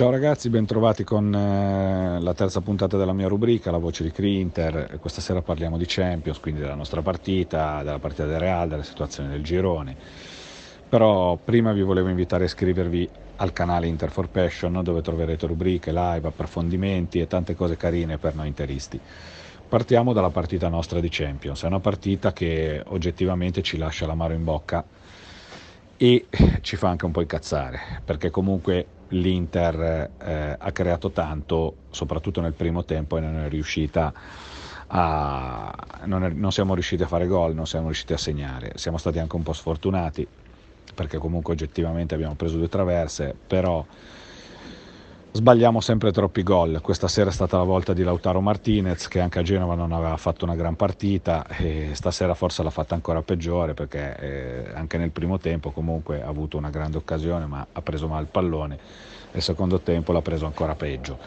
Ciao ragazzi, bentrovati con eh, la terza puntata della mia rubrica, La voce di Crinter. Questa sera parliamo di Champions, quindi della nostra partita, della partita del Real, della situazione del girone. Però prima vi volevo invitare a iscrivervi al canale Inter for Passion, dove troverete rubriche, live, approfondimenti e tante cose carine per noi interisti. Partiamo dalla partita nostra di Champions. È una partita che oggettivamente ci lascia l'amaro in bocca e ci fa anche un po' incazzare perché comunque l'Inter eh, ha creato tanto soprattutto nel primo tempo e non è riuscita a non, è, non siamo riusciti a fare gol non siamo riusciti a segnare siamo stati anche un po' sfortunati perché comunque oggettivamente abbiamo preso due traverse però sbagliamo sempre troppi gol. Questa sera è stata la volta di Lautaro Martinez che anche a Genova non aveva fatto una gran partita e stasera forse l'ha fatta ancora peggiore perché eh, anche nel primo tempo comunque ha avuto una grande occasione ma ha preso male il pallone e secondo tempo l'ha preso ancora peggio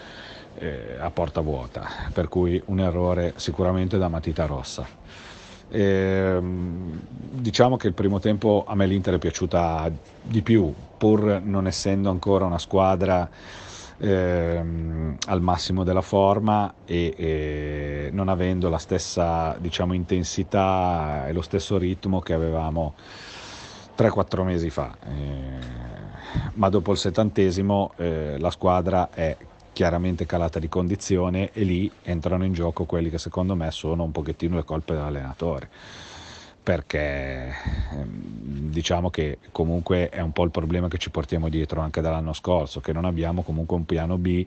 eh, a porta vuota, per cui un errore sicuramente da matita rossa. E, ehm, diciamo che il primo tempo a me l'Inter è piaciuta di più, pur non essendo ancora una squadra ehm, al massimo della forma e, e, non avendo la stessa diciamo, intensità e lo stesso ritmo che avevamo 3-4 mesi fa. Eh, ma dopo il settantesimo eh, la squadra è chiaramente calata di condizione e lì entrano in gioco quelli che secondo me sono un pochettino le colpe dell'allenatore perché ehm, diciamo che comunque è un po' il problema che ci portiamo dietro anche dall'anno scorso, che non abbiamo comunque un piano B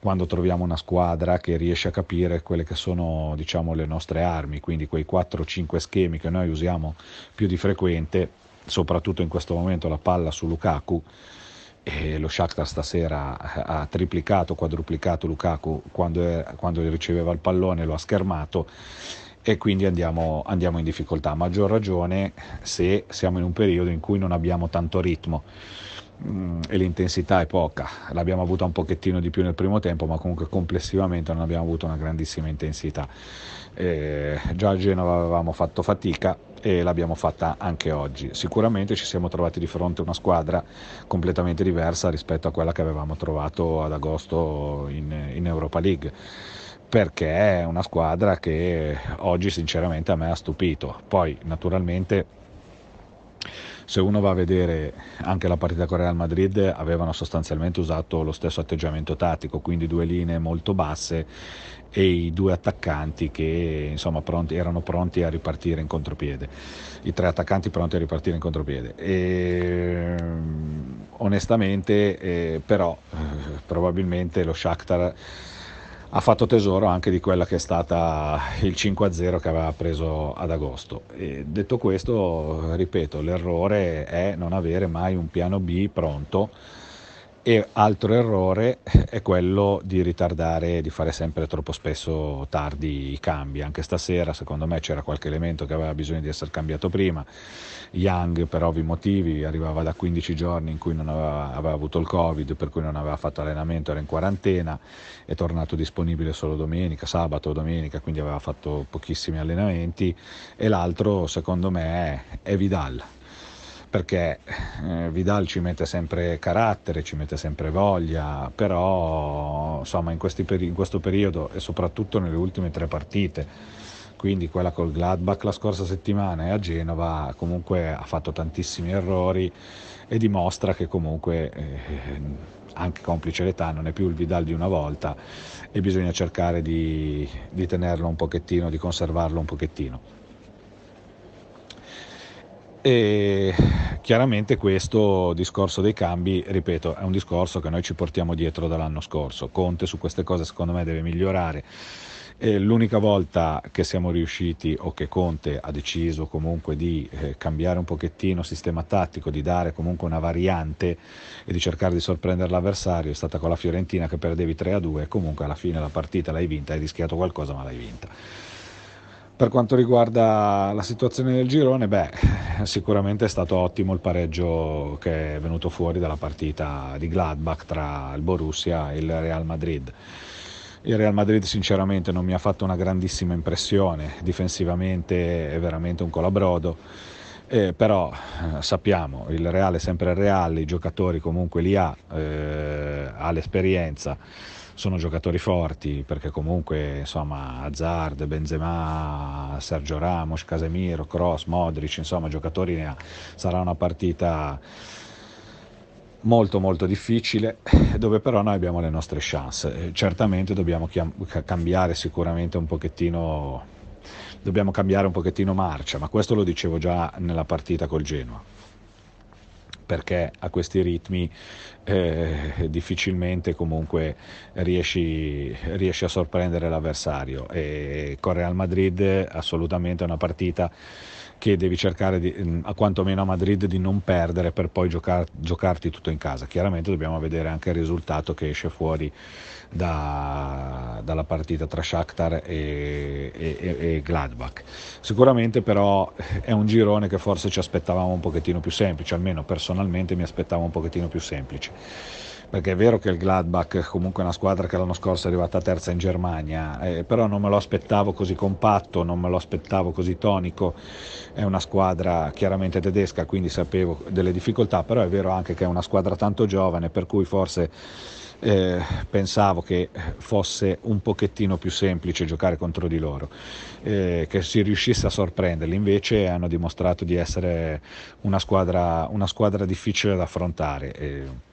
quando troviamo una squadra che riesce a capire quelle che sono diciamo, le nostre armi, quindi quei 4-5 schemi che noi usiamo più di frequente, soprattutto in questo momento la palla su Lukaku. E lo Shakhtar stasera ha triplicato, quadruplicato Lukaku quando, è, quando riceveva il pallone, lo ha schermato e quindi andiamo, andiamo in difficoltà, a maggior ragione se siamo in un periodo in cui non abbiamo tanto ritmo mm, e l'intensità è poca. L'abbiamo avuta un pochettino di più nel primo tempo, ma comunque complessivamente non abbiamo avuto una grandissima intensità. Eh, già a Genova avevamo fatto fatica e l'abbiamo fatta anche oggi. Sicuramente ci siamo trovati di fronte a una squadra completamente diversa rispetto a quella che avevamo trovato ad agosto in, in Europa League perché è una squadra che oggi sinceramente a me ha stupito. Poi naturalmente se uno va a vedere anche la partita con Real Madrid avevano sostanzialmente usato lo stesso atteggiamento tattico, quindi due linee molto basse e i due attaccanti che insomma, pronti, erano pronti a ripartire in contropiede, i tre attaccanti pronti a ripartire in contropiede. E, onestamente eh, però eh, probabilmente lo Shakhtar ha fatto tesoro anche di quella che è stata il 5-0 che aveva preso ad agosto. E detto questo, ripeto, l'errore è non avere mai un piano B pronto e altro errore è quello di ritardare, di fare sempre troppo spesso tardi i cambi. Anche stasera, secondo me, c'era qualche elemento che aveva bisogno di essere cambiato prima. Young, per ovvi motivi, arrivava da 15 giorni in cui non aveva, aveva avuto il Covid, per cui non aveva fatto allenamento, era in quarantena, è tornato disponibile solo domenica, sabato o domenica, quindi aveva fatto pochissimi allenamenti. E l'altro, secondo me, è Vidal perché eh, Vidal ci mette sempre carattere, ci mette sempre voglia, però insomma in, peri- in, questo periodo e soprattutto nelle ultime tre partite, quindi quella col Gladbach la scorsa settimana e a Genova, comunque ha fatto tantissimi errori e dimostra che comunque eh, anche complice l'età non è più il Vidal di una volta e bisogna cercare di, di tenerlo un pochettino, di conservarlo un pochettino. E chiaramente questo discorso dei cambi, ripeto, è un discorso che noi ci portiamo dietro dall'anno scorso. Conte su queste cose secondo me deve migliorare. E l'unica volta che siamo riusciti o che Conte ha deciso comunque di eh, cambiare un pochettino sistema tattico, di dare comunque una variante e di cercare di sorprendere l'avversario è stata con la Fiorentina che perdevi 3 2 e comunque alla fine la partita l'hai vinta, hai rischiato qualcosa ma l'hai vinta. Per quanto riguarda la situazione del girone, beh, sicuramente è stato ottimo il pareggio che è venuto fuori dalla partita di Gladbach tra il Borussia e il Real Madrid. Il Real Madrid sinceramente non mi ha fatto una grandissima impressione, difensivamente è veramente un colabrodo, eh, però eh, sappiamo, il Real è sempre il Real, i giocatori comunque li ha, eh, ha l'esperienza sono giocatori forti perché comunque insomma Hazard, Benzema, Sergio Ramos, Casemiro, Cross, Modric, insomma giocatori ne ha. sarà una partita molto molto difficile dove però noi abbiamo le nostre chance certamente dobbiamo cambiare sicuramente un pochettino dobbiamo cambiare un pochettino marcia ma questo lo dicevo già nella partita col Genoa perché a questi ritmi eh, difficilmente comunque riesci, riesci, a sorprendere l'avversario e con Real Madrid assolutamente una partita che devi cercare di, mm, a quantomeno a Madrid di non perdere per poi giocar, giocarti tutto in casa. Chiaramente dobbiamo vedere anche il risultato che esce fuori da, dalla partita tra Shakhtar e, e, e, Gladbach. Sicuramente però è un girone che forse ci aspettavamo un pochettino più semplice, almeno personalmente mi aspettavo un pochettino più semplice perché è vero che il Gladbach comunque è una squadra che l'anno scorso è arrivata terza in Germania, eh, però non me lo aspettavo così compatto, non me lo aspettavo così tonico, è una squadra chiaramente tedesca, quindi sapevo delle difficoltà, però è vero anche che è una squadra tanto giovane, per cui forse eh, pensavo che fosse un pochettino più semplice giocare contro di loro, eh, che si riuscisse a sorprenderli, invece hanno dimostrato di essere una squadra, una squadra difficile da affrontare. Eh.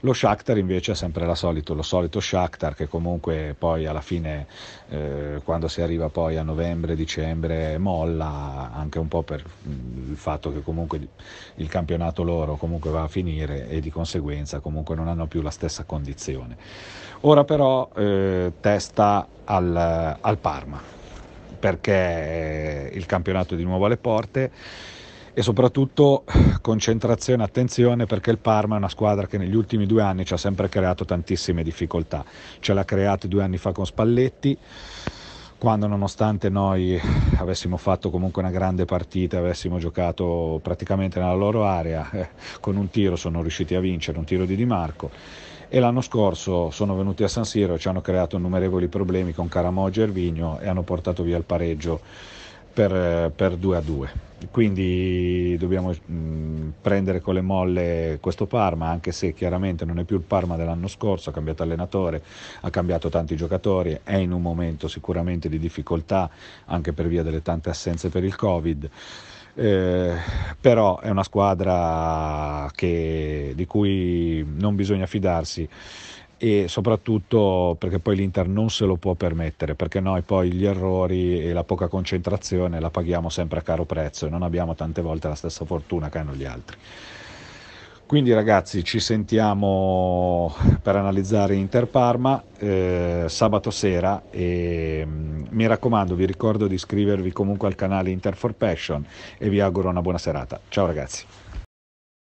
Lo Shakhtar invece è sempre solito, lo solito Shakhtar che comunque poi alla fine eh, quando si arriva poi a novembre, dicembre molla anche un po' per mm, il fatto che comunque il campionato loro comunque va a finire e di conseguenza comunque non hanno più la stessa condizione. Ora però eh, testa al, al Parma perché il campionato è di nuovo alle porte e soprattutto eh, concentrazione e attenzione perché il Parma è una squadra che negli ultimi due anni ci ha sempre creato tantissime difficoltà. Ce l'ha creata due anni fa con Spalletti quando nonostante noi avessimo fatto comunque una grande partita, avessimo giocato praticamente nella loro area, eh, con un tiro sono riusciti a vincere, un tiro di Di Marco. E l'anno scorso sono venuti a San Siro e ci hanno creato innumerevoli problemi con Caramoggio e Gervigno e hanno portato via il pareggio per, per 2 a 2. Quindi dobbiamo mh, mm, prendere con le molle questo Parma, anche se chiaramente non è più il Parma dell'anno scorso, ha cambiato allenatore, ha cambiato tanti giocatori, è in un momento sicuramente di difficoltà anche per via delle tante assenze per il Covid. Eh, però è una squadra che, di cui non bisogna fidarsi e soprattutto perché poi l'Inter non se lo può permettere, perché noi poi gli errori e la poca concentrazione la paghiamo sempre a caro prezzo e non abbiamo tante volte la stessa fortuna che hanno gli altri. Quindi ragazzi ci sentiamo per analizzare Inter Parma eh, sabato sera e mm, mi raccomando vi ricordo di iscrivervi comunque al canale Inter for Passion e vi auguro una buona serata. Ciao ragazzi.